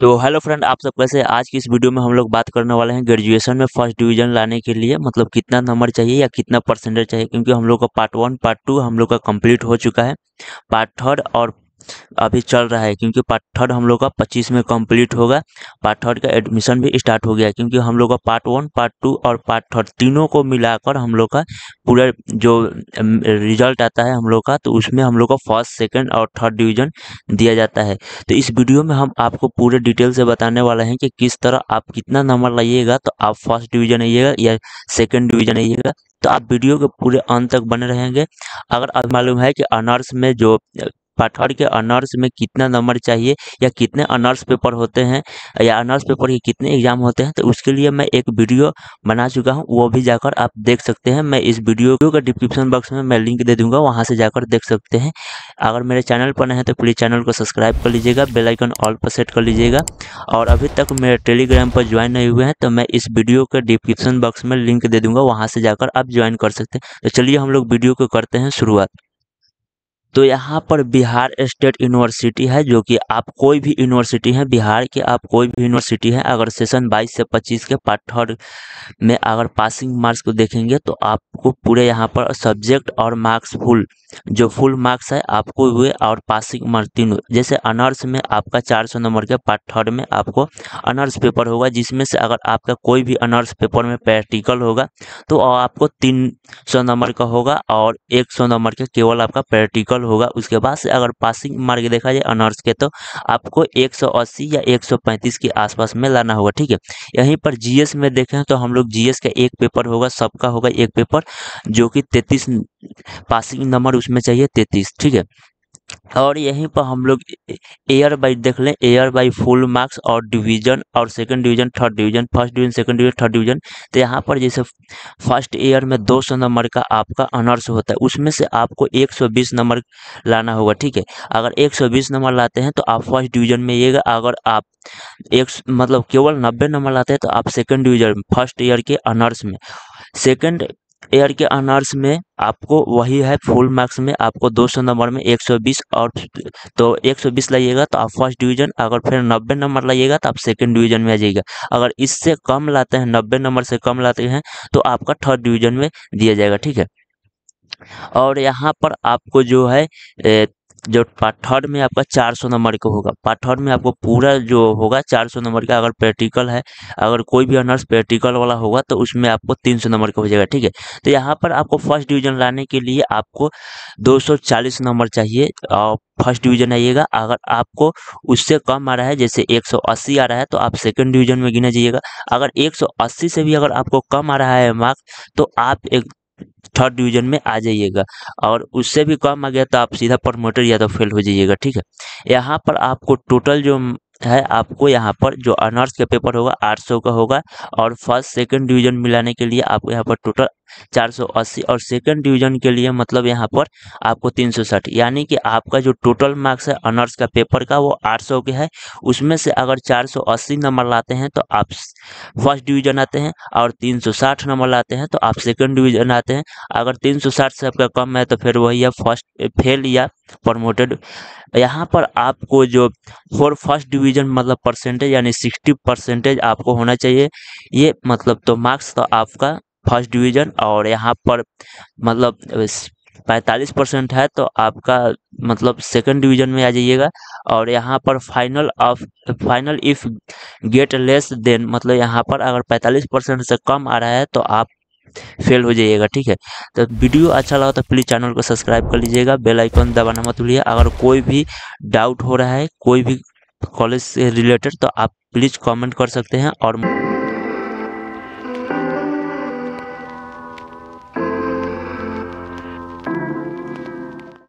तो hello friend आप सब कैसे आज की इस वीडियो में हम लोग बात करने वाले हैं ग्रेजुएशन में फर्स्ट डिवीजन लाने के लिए मतलब कितना नंबर चाहिए या कितना परसेंटेज चाहिए क्योंकि हम लोग का पार्ट वन पार्ट टू हम लोग का कंप्लीट हो चुका है पार्ट थर्ड और अभी चल रहा है क्योंकि पार्ट थर्ड हम लोग का पच्चीस में कंप्लीट होगा पार्ट थर्ड का एडमिशन भी स्टार्ट हो गया क्योंकि हम लोग का पार्ट वन पार्ट टू और पार्ट थर्ड तीनों को मिलाकर हम लोग का पूरा जो रिजल्ट आता है हम लोग का तो उसमें हम लोग का फर्स्ट सेकेंड और थर्ड डिविजन दिया जाता है तो इस वीडियो में हम आपको पूरे डिटेल से बताने वाले हैं कि किस तरह आप कितना नंबर लाइएगा तो आप फर्स्ट डिवीजन आइएगा या सेकेंड डिवीजन आइएगा तो आप वीडियो के पूरे अंत तक बने रहेंगे अगर आप मालूम है कि अनर्स में जो पाठर के अनर्स में कितना नंबर चाहिए या कितने अनर्स पेपर होते हैं या अनर्स पेपर के कितने एग्जाम होते हैं तो उसके लिए मैं एक वीडियो बना चुका हूँ वो भी जाकर आप देख सकते हैं मैं इस वीडियो का डिस्क्रिप्शन बॉक्स में मैं लिंक दे दूंगा वहाँ से जाकर देख सकते हैं अगर मेरे चैनल पर नहीं है तो प्लीज़ चैनल को सब्सक्राइब कर लीजिएगा बेलाइकन ऑल पर सेट कर लीजिएगा और अभी तक मेरे टेलीग्राम पर ज्वाइन नहीं हुए हैं तो मैं इस वीडियो के डिस्क्रिप्शन बॉक्स में लिंक दे दूंगा वहाँ से जाकर आप ज्वाइन कर सकते हैं तो चलिए हम लोग वीडियो को करते हैं शुरुआत तो यहाँ पर बिहार स्टेट यूनिवर्सिटी है जो कि आप कोई भी यूनिवर्सिटी है बिहार के आप कोई भी यूनिवर्सिटी है अगर सेशन 22 से 25 के पार्ट थर्ड में अगर पासिंग मार्क्स को देखेंगे तो आपको पूरे यहाँ पर सब्जेक्ट और मार्क्स फुल जो फुल मार्क्स है आपको हुए और पासिंग मार्क्स तीनों जैसे अनर्स में आपका चार नंबर के पार्ट थर्ड में आपको अनर्स पेपर होगा जिसमें से अगर आपका कोई भी अनर्स पेपर में प्रैक्टिकल होगा तो आपको तीन नंबर का होगा और एक नंबर के केवल आपका प्रैक्टिकल होगा उसके बाद से अगर पासिंग मार्ग देखा जाए अनर्स के तो आपको 180 या 135 के आसपास में लाना होगा ठीक है यहीं पर जीएस में देखें तो हम लोग जीएस का एक पेपर होगा सबका होगा एक पेपर जो कि 33 पासिंग नंबर उसमें चाहिए 33 ठीक है और यहीं पर हम लोग एयर बाई देख लें एयर बाई फुल मार्क्स और डिवीजन और second division third division first division second division third division तो यहाँ पर जैसे फर्स्ट ईयर में 200 नंबर का आपका अनर्स होता है उसमें से आपको 120 नंबर लाना होगा ठीक है अगर 120 नंबर लाते हैं तो आप फर्स्ट डिवीजन में ये अगर आप एक मतलब केवल नब्बे नंबर लाते हैं तो आप सेकेंड डिवीजन फर्स्ट ईयर के अनर्स में सेकेंड एयर के अनर्स में आपको वही है फुल मार्क्स में आपको दो सौ नंबर में एक सौ बीस और तो एक सौ बीस लाइएगा तो आप फर्स्ट डिवीजन अगर फिर नब्बे नंबर लाइएगा तो आप सेकंड डिवीजन में आ जाइएगा अगर इससे कम लाते हैं नब्बे नंबर से कम लाते हैं तो आपका थर्ड डिवीजन में दिया जाएगा ठीक है और यहाँ पर आपको जो है जो पार्ट थर्ड में आपका 400 नंबर का होगा पार्ट थर्ड में आपको पूरा जो होगा 400 नंबर का अगर प्रैक्टिकल है अगर कोई भी ऑनर्स प्रैक्टिकल वाला होगा तो उसमें आपको 300 नंबर का हो जाएगा ठीक है तो यहाँ पर आपको फर्स्ट डिवीजन लाने के लिए आपको 240 नंबर चाहिए और फर्स्ट डिवीजन आइएगा अगर आपको उससे कम आ रहा है जैसे 180 आ रहा है तो आप सेकंड डिवीजन में गिना जाइएगा अगर 180 से भी अगर आपको कम आ रहा है मार्क्स तो आप एक थर्ड डिवीजन में आ जाइएगा और उससे भी कम आ गया तो आप सीधा प्रमोटर या तो फेल हो जाइएगा ठीक है यहाँ पर आपको टोटल जो है आपको यहाँ पर जो अनर्स का पेपर होगा 800 का होगा और फर्स्ट सेकंड डिवीजन मिलाने के लिए आपको यहाँ पर टोटल 480 और सेकंड डिवीजन के लिए मतलब यहाँ पर आपको 360 यानी कि आपका जो टोटल मार्क्स है अनर्स का पेपर का वो 800 के है उसमें से अगर 480 नंबर लाते हैं तो आप फर्स्ट डिवीजन आते हैं और 360 नंबर लाते हैं तो आप सेकंड डिवीजन आते हैं अगर 360 से आपका कम है तो फिर वही है फर्स्ट फेल या प्रमोटेड यहाँ पर आपको जो फोर फर्स्ट डिवीजन मतलब परसेंटेज यानी सिक्सटी परसेंटेज आपको होना चाहिए ये मतलब तो मार्क्स तो आपका फर्स्ट डिवीज़न और यहाँ पर मतलब पैंतालीस परसेंट है तो आपका मतलब सेकंड डिवीजन में आ जाइएगा और यहाँ पर final of final if get less than मतलब यहाँ पर अगर पैंतालीस परसेंट से कम आ रहा है तो आप फेल हो जाइएगा ठीक है तो वीडियो अच्छा लगा तो प्लीज़ चैनल को सब्सक्राइब कर लीजिएगा बेल आइकन दबाना मत भूलिए अगर कोई भी डाउट हो रहा है कोई भी कॉलेज से रिलेटेड तो आप प्लीज़ कमेंट कर सकते हैं और